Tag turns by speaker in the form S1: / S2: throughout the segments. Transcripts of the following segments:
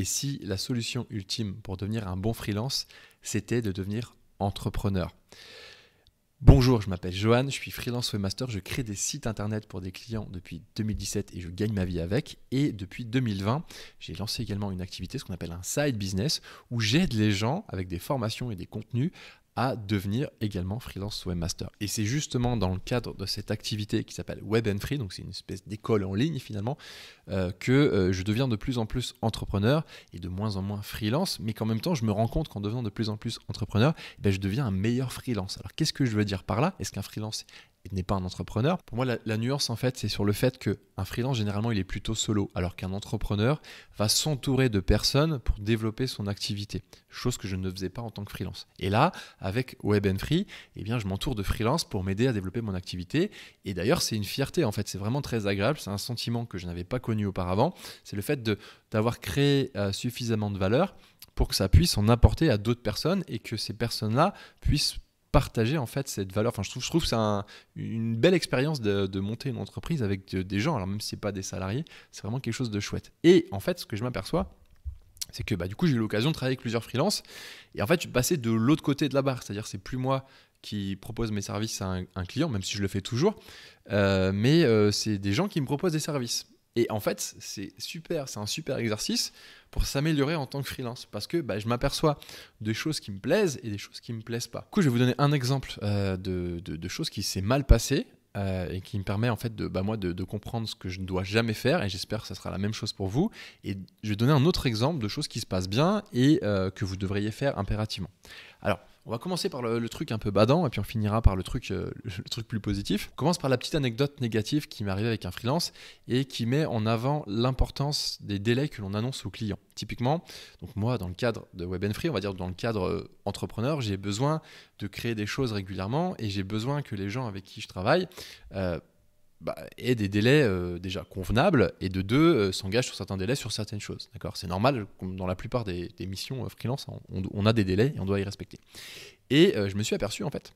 S1: Et si la solution ultime pour devenir un bon freelance, c'était de devenir entrepreneur. Bonjour, je m'appelle Johan, je suis freelance webmaster, je crée des sites internet pour des clients depuis 2017 et je gagne ma vie avec. Et depuis 2020, j'ai lancé également une activité, ce qu'on appelle un side business, où j'aide les gens avec des formations et des contenus à devenir également freelance webmaster. Et c'est justement dans le cadre de cette activité qui s'appelle Web and Free, donc c'est une espèce d'école en ligne finalement, euh, que euh, je deviens de plus en plus entrepreneur et de moins en moins freelance, mais qu'en même temps je me rends compte qu'en devenant de plus en plus entrepreneur, eh ben, je deviens un meilleur freelance. Alors qu'est-ce que je veux dire par là Est-ce qu'un freelance n'est pas un entrepreneur. Pour moi, la, nuance, en fait, c'est sur le fait qu'un freelance, généralement, il est plutôt solo, alors qu'un entrepreneur va s'entourer de personnes pour développer son activité, chose que je ne faisais pas en tant que freelance. Et là, avec Web Free, eh bien, je m'entoure de freelance pour m'aider à développer mon activité. Et d'ailleurs, c'est une fierté, en fait, c'est vraiment très agréable, c'est un sentiment que je n'avais pas connu auparavant, c'est le fait d'avoir créé euh, suffisamment de valeur pour que ça puisse en apporter à d'autres personnes et que ces personnes-là puissent partager en fait cette valeur. Enfin, je trouve, je trouve que c'est une belle expérience de, monter une entreprise avec des gens. Alors même si c'est pas des salariés, c'est vraiment quelque chose de chouette. Et en fait, ce que je m'aperçois, c'est que bah, du coup j'ai eu l'occasion de travailler avec plusieurs freelances et en fait je suis passé de l'autre côté de la barre, c'est-à-dire c'est plus moi qui propose mes services à un, client, même si je le fais toujours, euh, mais euh, c'est des gens qui me proposent des services. Et en fait, c'est super, c'est un super exercice pour s'améliorer en tant que freelance parce que bah, je m'aperçois des choses qui me plaisent et des choses qui me plaisent pas. Du coup, je vais vous donner un exemple euh, de, de, choses qui s'est mal passé euh, et qui me permet en fait de, bah, moi, de, comprendre ce que je ne dois jamais faire et j'espère que ça sera la même chose pour vous. Et je vais donner un autre exemple de choses qui se passent bien et euh, que vous devriez faire impérativement. Alors, on va commencer par le, truc un peu badant et puis on finira par le truc, euh, le truc plus positif. On commence par la petite anecdote négative qui m'est arrivée avec un freelance et qui met en avant l'importance des délais que l'on annonce aux clients. Typiquement, donc moi, dans le cadre de Web Free, on va dire dans le cadre euh, entrepreneur, j'ai besoin de créer des choses régulièrement et j'ai besoin que les gens avec qui je travaille euh, bah, aient des délais euh, déjà convenables et de deux s'engage euh, s'engagent sur certains délais sur certaines choses. D'accord C'est normal, dans la plupart des, missions euh, freelance, hein, on, a des délais et on doit y respecter. Et je me suis aperçu en fait,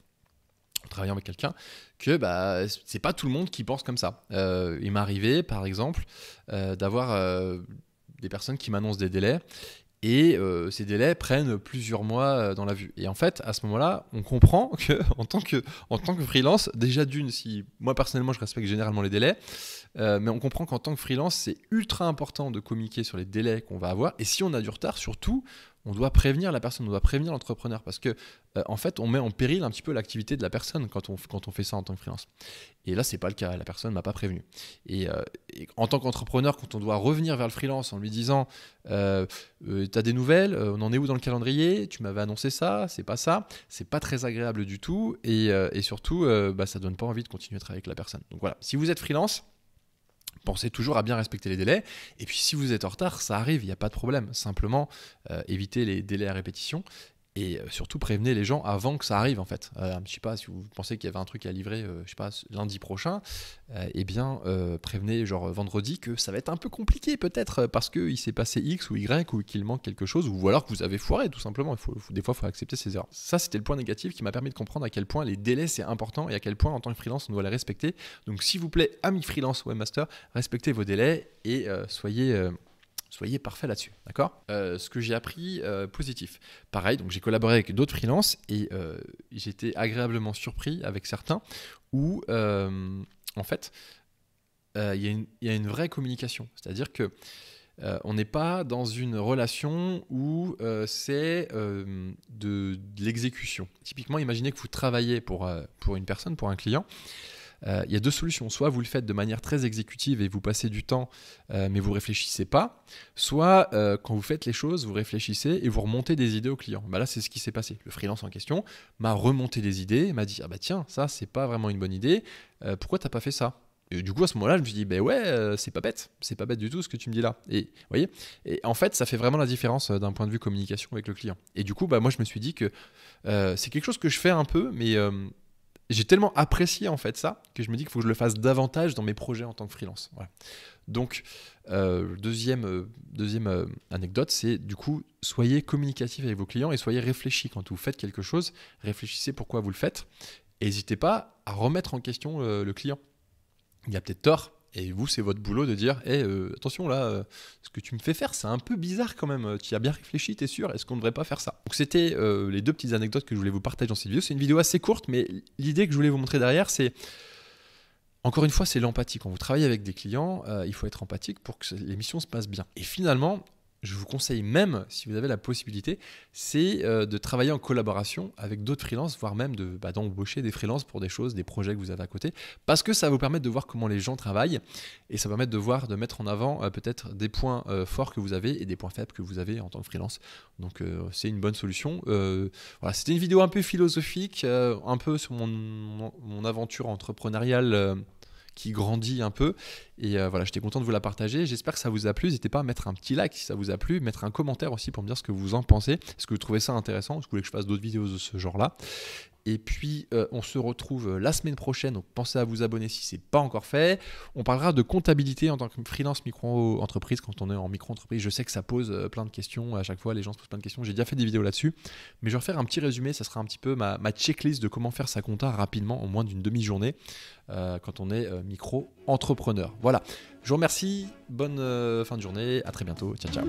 S1: en travaillant avec quelqu'un, que bah, c'est pas tout le monde qui pense comme ça. il m'est arrivé par exemple d'avoir des personnes qui m'annoncent des délais et euh, ces délais prennent plusieurs mois euh, dans la vue. Et en fait, à ce moment-là, on comprend que en tant que, en tant que freelance, déjà d'une, si moi personnellement je respecte généralement les délais, euh, mais on comprend qu'en tant que freelance, c'est ultra important de communiquer sur les délais qu'on va avoir. Et si on a du retard, surtout, on doit prévenir la personne, on doit prévenir l'entrepreneur parce que euh, en fait, on met en péril un petit peu l'activité de la personne quand on, fait ça en tant que freelance. Et là, c'est pas le cas, la personne m'a pas prévenu. Et, euh, en tant qu'entrepreneur, quand on doit revenir vers le freelance en lui disant euh, tu as des nouvelles, on en est où dans le calendrier, tu m'avais annoncé ça, c'est pas ça, c'est pas très agréable du tout et, surtout, bah, ça donne pas envie de continuer à travailler avec la personne. Donc voilà, si vous êtes freelance, pensez toujours à bien respecter les délais. Et puis si vous êtes en retard, ça arrive, il n'y a pas de problème. Simplement, euh, évitez les délais à répétition et euh, surtout prévenez les gens avant que ça arrive en fait. Euh, je sais pas si vous pensez qu'il y avait un truc à livrer, euh, je sais pas lundi prochain, euh, eh bien prévenez genre vendredi que ça va être un peu compliqué peut-être parce qu'il s'est passé X ou Y ou qu'il manque quelque chose ou alors que vous avez foiré tout simplement. Il faut, des fois il faut accepter ces erreurs. Ça c'était le point négatif qui m'a permis de comprendre à quel point les délais c'est important et à quel point en tant que freelance on doit les respecter. Donc s'il vous plaît amis freelance webmaster respectez vos délais et soyez Soyez parfait là-dessus, d'accord euh, Ce que j'ai appris euh, positif. Pareil, donc j'ai collaboré avec d'autres freelances et euh, j'ai été agréablement surpris avec certains où, en fait, il y, a une vraie communication. C'est-à-dire que on n'est pas dans une relation où c'est de, l'exécution. Typiquement, imaginez que vous travaillez pour, pour une personne, pour un client, il euh, y a deux solutions. Soit vous le faites de manière très exécutive et vous passez du temps, euh, mais vous réfléchissez pas. Soit euh, quand vous faites les choses, vous réfléchissez et vous remontez des idées au client. Bah là, c'est ce qui s'est passé. Le freelance en question m'a remonté des idées, m'a dit ah bah tiens, ça c'est pas vraiment une bonne idée. pourquoi t'as pas fait ça et du coup, à ce moment-là, je me suis ben ouais, c'est pas bête, c'est pas bête du tout ce que tu me dis là. Et voyez, et en fait, ça fait vraiment la différence d'un point de vue communication avec le client. Et du coup, bah, moi, je me suis dit que c'est quelque chose que je fais un peu, mais j'ai tellement apprécié en fait ça que je me dis qu'il faut que je le fasse davantage dans mes projets en tant que freelance. Donc, euh, deuxième, euh, deuxième euh, anecdote, c'est du coup, soyez communicatif avec vos clients et soyez réfléchi. quand vous faites quelque chose. Réfléchissez pourquoi vous le faites. N'hésitez pas à remettre en question le client. Il a peut-être tort, et vous, c'est votre boulot de dire Eh, euh, attention là, euh, ce que tu me fais faire, c'est un peu bizarre quand même. Euh, tu y as bien réfléchi, t'es sûr Est-ce qu'on ne devrait pas faire ça Donc, c'était les deux petites anecdotes que je voulais vous partager dans cette vidéo. C'est une vidéo assez courte, mais l'idée que je voulais vous montrer derrière, c'est. Encore une fois, c'est l'empathie. Quand vous travaillez avec des clients, il faut être empathique pour que l'émission se passe bien. Et finalement, je vous conseille même, si vous avez la possibilité, c'est euh, de travailler en collaboration avec d'autres freelances, voire même de bah, d'embaucher des freelances pour des choses, des projets que vous avez à côté, parce que ça va vous permettre de voir comment les gens travaillent et ça va permettre de voir, de mettre en avant euh, peut-être des points euh, forts que vous avez et des points faibles que vous avez en tant que freelance. Donc c'est une bonne solution. voilà, c'était une vidéo un peu philosophique, un peu sur mon aventure entrepreneuriale qui grandit un peu. Et euh, voilà, j'étais content de vous la partager. J'espère que ça vous a plu. N'hésitez pas à mettre un petit like si ça vous a plu, mettre un commentaire aussi pour me dire ce que vous en pensez. Est-ce que vous trouvez ça intéressant Est-ce que vous voulez que je fasse d'autres vidéos de ce genre-là et puis, euh, on se retrouve euh, la semaine prochaine. Donc, pensez à vous abonner si ce n'est pas encore fait. On parlera de comptabilité en tant que freelance micro-entreprise. Quand on est en micro-entreprise, je sais que ça pose euh, plein de questions. À chaque fois, les gens se posent plein de questions. J'ai déjà fait des vidéos là-dessus. Mais je vais refaire un petit résumé. Ça sera un petit peu ma, checklist de comment faire sa compta rapidement, en moins d'une demi-journée, quand on est micro-entrepreneur. Voilà. Je vous remercie. Bonne fin de journée. À très bientôt. Ciao, ciao.